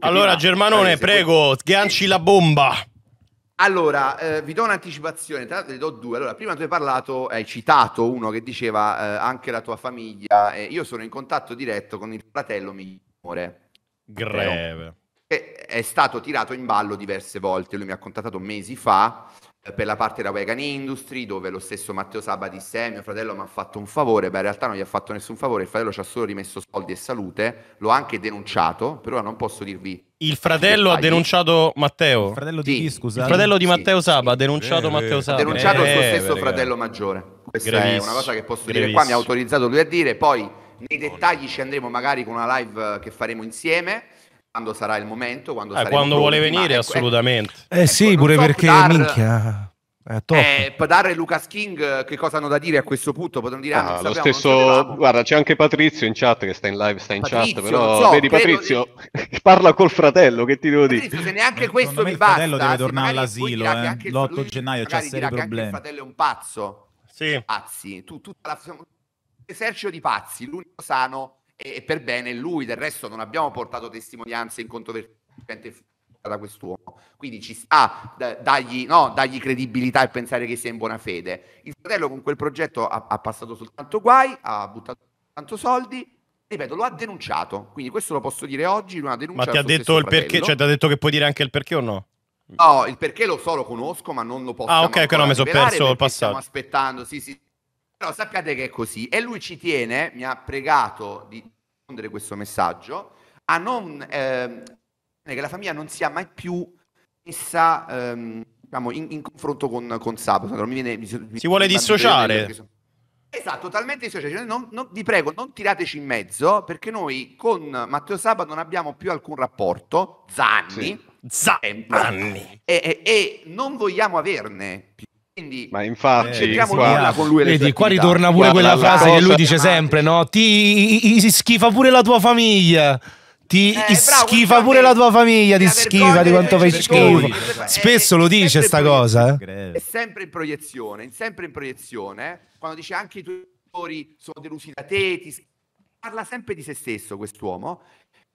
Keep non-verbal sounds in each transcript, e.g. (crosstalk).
allora, Germanone, eh, prego, poi... sganci la bomba. Allora, eh, vi do un'anticipazione, tra l'altro ne do due. Allora, prima tu hai parlato, hai citato uno che diceva eh, anche la tua famiglia. Eh, io sono in contatto diretto con il fratello migliore. Greve. Che è stato tirato in ballo diverse volte. Lui mi ha contattato mesi fa eh, per la parte della Wagon Industry, dove lo stesso Matteo Saba disse: Mio fratello mi ha fatto un favore. Beh, in realtà non gli ha fatto nessun favore. Il fratello ci ha solo rimesso soldi e salute. L'ho anche denunciato, però non posso dirvi. Il fratello ha denunciato Matteo. Il fratello di, sì. chi, scusa? Il fratello di Matteo Saba sì. ha denunciato eh, Matteo eh. Saba. Ha denunciato eh, il suo eh, stesso eh, fratello maggiore. Questa Gravissimo. è una cosa che posso Gravissimo. dire qua. Mi ha autorizzato lui a dire. Poi nei dettagli ci andremo magari con una live che faremo insieme quando sarà il momento, quando, eh, quando vuole pronti, venire, ecco, assolutamente. Ecco, eh ecco, sì, pure so, perché Pudar, minchia. Eh, eh, Padar e Lucas King eh, che cosa hanno da dire a questo punto? Potremmo dire ah, ah, lo sappiamo, stesso, guarda, c'è anche Patrizio in chat che sta in live, sta in Patrizio, chat, però so, vedi Patrizio credo... (laughs) parla col fratello, che ti devo dire? Patrizio, se neanche Ma questo mi basta. Il fratello deve tornare all'asilo, eh. l'8 lui, gennaio c'è serio problema. il fratello è un pazzo. Sì. Pazzi, tu, tutta la esercito di pazzi, l'unico sano e, per bene lui, del resto non abbiamo portato testimonianze incontrovertibili da quest'uomo, quindi ci sta da, dargli, no, dargli, credibilità e pensare che sia in buona fede. Il fratello con quel progetto ha, ha passato soltanto guai, ha buttato tanto soldi, ripeto, lo ha denunciato, quindi questo lo posso dire oggi, una denuncia. Ma ti ha detto il fratello. perché, cioè ti ha detto che puoi dire anche il perché o no? No, il perché lo so, lo conosco, ma non lo posso Ah, ok, che no, mi sono perso il passato Stiamo aspettando, sì, sì, però sappiate che è così e lui ci tiene, mi ha pregato di rispondere questo messaggio, a non eh, che la famiglia non sia mai più messa ehm, diciamo, in, in, confronto con, con sabato. Allora, mi viene, mi, si vuole dissociare. Sono... Esatto, totalmente dissociare. Non, non, vi prego, non tirateci in mezzo perché noi con Matteo Sabato non abbiamo più alcun rapporto. Zanni. Sì. Zanni. E, e, e non vogliamo averne più. Quindi, ma infatti, eh, qua, con lui vedi, qua ritorna pure guarda, quella frase cosa... che lui dice sempre: no? Ti schifa pure la tua famiglia. Ti eh, schifa bravo, pure la tua famiglia, ti schifa di quanto fai schifo. Eh, Spesso lo dice sta cosa. Eh. È sempre in proiezione, sempre in proiezione. Eh. Quando dice anche i tuoi genitori sono delusi da te, ti parla sempre di se stesso quest'uomo.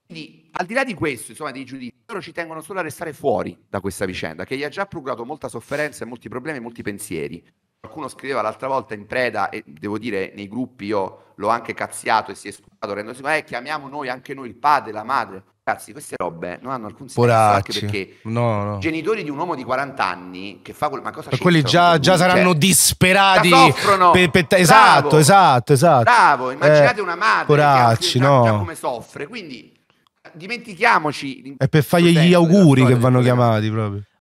Quindi al di là di questo, insomma, dei giudizi, loro ci tengono solo a restare fuori da questa vicenda, che gli ha già procurato molta sofferenza e molti problemi e molti pensieri. Qualcuno scriveva l'altra volta in preda, e devo dire nei gruppi io l'ho anche cazziato e si è scusato, rendendosi, ma eh, chiamiamo noi anche noi il padre, la madre. Ragazzi, queste robe non hanno alcun senso. Anche perché no, no. genitori di un uomo di 40 anni che fa quella cosa Quelli già, già saranno disperati. Pe, pe, esatto, esatto, esatto. Bravo, immaginate eh, una madre poracci, che no. come soffre. Quindi dimentichiamoci. È per fargli gli auguri che vanno chiamati proprio.